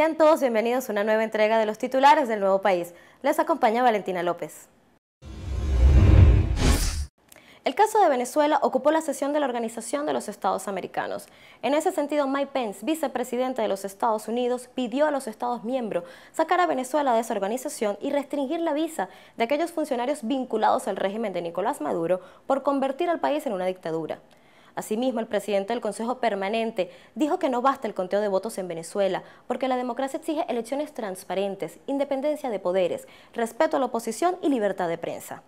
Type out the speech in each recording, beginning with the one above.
Sean todos bienvenidos a una nueva entrega de los titulares del nuevo país. Les acompaña Valentina López. El caso de Venezuela ocupó la sesión de la Organización de los Estados Americanos. En ese sentido, Mike Pence, vicepresidente de los Estados Unidos, pidió a los Estados miembros sacar a Venezuela de esa organización y restringir la visa de aquellos funcionarios vinculados al régimen de Nicolás Maduro por convertir al país en una dictadura. Asimismo, el presidente del Consejo Permanente dijo que no basta el conteo de votos en Venezuela, porque la democracia exige elecciones transparentes, independencia de poderes, respeto a la oposición y libertad de prensa.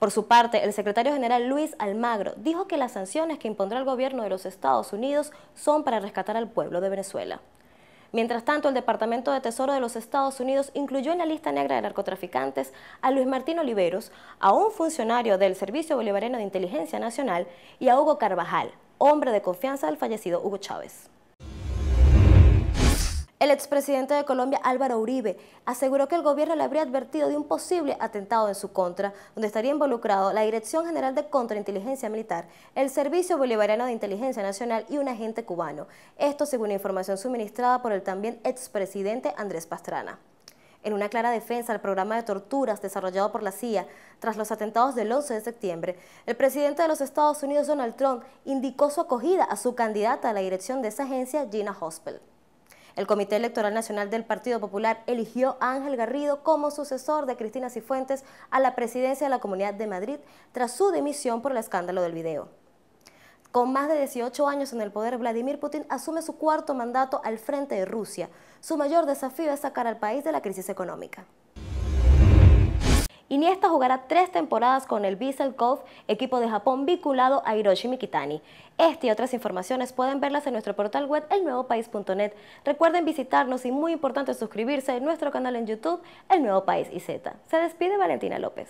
Por su parte, el secretario general Luis Almagro dijo que las sanciones que impondrá el gobierno de los Estados Unidos son para rescatar al pueblo de Venezuela. Mientras tanto, el Departamento de Tesoro de los Estados Unidos incluyó en la lista negra de narcotraficantes a Luis Martín Oliveros, a un funcionario del Servicio Bolivariano de Inteligencia Nacional y a Hugo Carvajal, hombre de confianza del fallecido Hugo Chávez. El expresidente de Colombia, Álvaro Uribe, aseguró que el gobierno le habría advertido de un posible atentado en su contra, donde estaría involucrado la Dirección General de Contrainteligencia Militar, el Servicio Bolivariano de Inteligencia Nacional y un agente cubano. Esto según información suministrada por el también expresidente Andrés Pastrana en una clara defensa al programa de torturas desarrollado por la CIA tras los atentados del 11 de septiembre, el presidente de los Estados Unidos, Donald Trump, indicó su acogida a su candidata a la dirección de esa agencia, Gina Hospel. El Comité Electoral Nacional del Partido Popular eligió a Ángel Garrido como sucesor de Cristina Cifuentes a la presidencia de la Comunidad de Madrid tras su dimisión por el escándalo del video. Con más de 18 años en el poder, Vladimir Putin asume su cuarto mandato al frente de Rusia. Su mayor desafío es sacar al país de la crisis económica. Iniesta jugará tres temporadas con el Vissel Golf, equipo de Japón vinculado a Hiroshi Mikitani. Este y otras informaciones pueden verlas en nuestro portal web elnuevopais.net. Recuerden visitarnos y muy importante suscribirse a nuestro canal en YouTube El Nuevo País y Z. Se despide Valentina López.